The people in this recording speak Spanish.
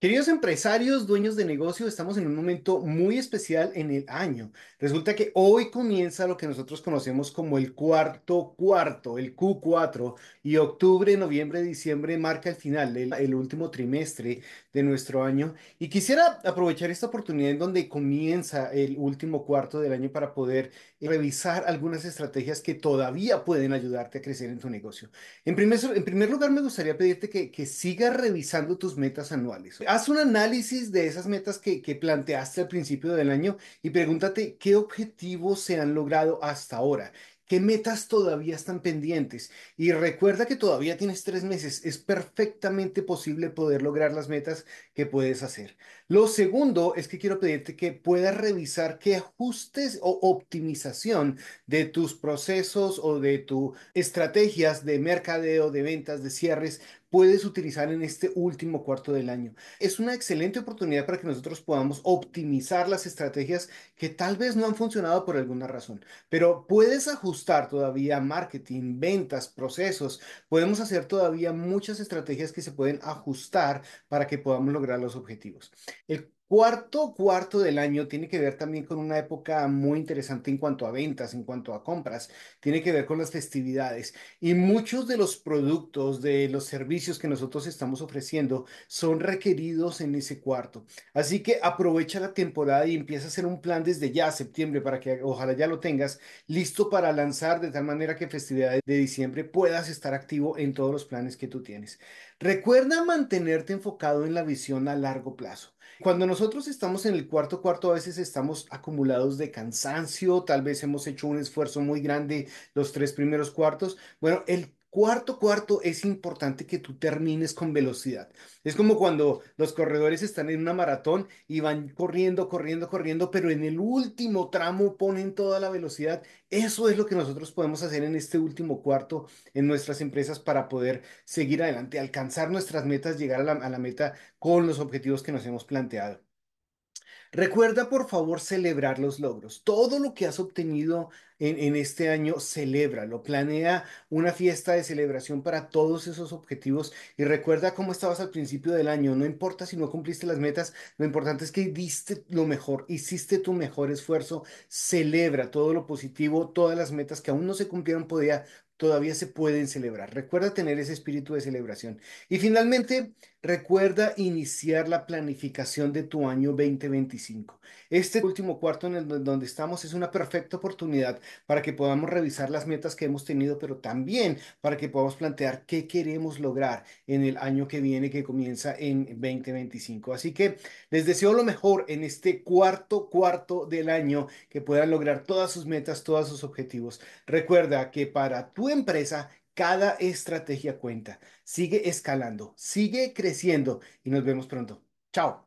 Queridos empresarios, dueños de negocio, estamos en un momento muy especial en el año. Resulta que hoy comienza lo que nosotros conocemos como el cuarto cuarto, el Q4, y octubre, noviembre, diciembre marca el final, el, último trimestre de nuestro año. Y quisiera aprovechar esta oportunidad en donde comienza el último cuarto del año para poder revisar algunas estrategias que todavía pueden ayudarte a crecer en tu negocio. En primer, en primer lugar, me gustaría pedirte que, que sigas revisando tus metas anuales haz un análisis de esas metas que, planteaste al principio del año y pregúntate qué objetivos se han logrado hasta ahora, qué metas todavía están pendientes. Y recuerda que todavía tienes tres meses, es perfectamente posible poder lograr las metas que puedes hacer. Lo segundo es que quiero pedirte que puedas revisar qué ajustes o optimización de tus procesos o de tus estrategias de mercadeo, de ventas, de cierres puedes utilizar en este último cuarto del año. Es una excelente oportunidad para que nosotros podamos optimizar las estrategias que tal vez no han funcionado por alguna razón, pero puedes ajustar todavía marketing, ventas, procesos. Podemos hacer todavía muchas estrategias que se pueden ajustar para que podamos lograr los objetivos. El Cuarto cuarto del año tiene que ver también con una época muy interesante en cuanto a ventas, en cuanto a compras, tiene que ver con las festividades y muchos de los productos, de los servicios que nosotros estamos ofreciendo son requeridos en ese cuarto. Así que aprovecha la temporada y empieza a hacer un plan desde ya septiembre para que ojalá ya lo tengas listo para lanzar de tal manera que festividades de diciembre puedas estar activo en todos los planes que tú tienes. Recuerda mantenerte enfocado en la visión a largo plazo. Cuando nos nosotros estamos en el cuarto cuarto, a veces estamos acumulados de cansancio, tal vez hemos hecho un esfuerzo muy grande los tres primeros cuartos. Bueno, el cuarto cuarto es importante que tú termines con velocidad. Es como cuando los corredores están en una maratón y van corriendo, corriendo, corriendo, pero en el último tramo ponen toda la velocidad. Eso es lo que nosotros podemos hacer en este último cuarto en nuestras empresas para poder seguir adelante, alcanzar nuestras metas, llegar a la, a la meta con los objetivos que nos hemos planteado. Recuerda, por favor, celebrar los logros. Todo lo que has obtenido en, este año, celebra, lo Planea una fiesta de celebración para todos esos objetivos y recuerda cómo estabas al principio del año. No importa si no cumpliste las metas, lo importante es que diste lo mejor, hiciste tu mejor esfuerzo. Celebra todo lo positivo, todas las metas que aún no se cumplieron podía, todavía se pueden celebrar. Recuerda tener ese espíritu de celebración. Y finalmente, recuerda iniciar la planificación de tu año 2025. Este último cuarto en el donde estamos es una perfecta oportunidad para que podamos revisar las metas que hemos tenido, pero también para que podamos plantear qué queremos lograr en el año que viene que comienza en 2025. Así que les deseo lo mejor en este cuarto cuarto del año, que puedan lograr todas sus metas, todos sus objetivos. Recuerda que para tu empresa, cada estrategia cuenta. Sigue escalando, sigue creciendo y nos vemos pronto. Chao.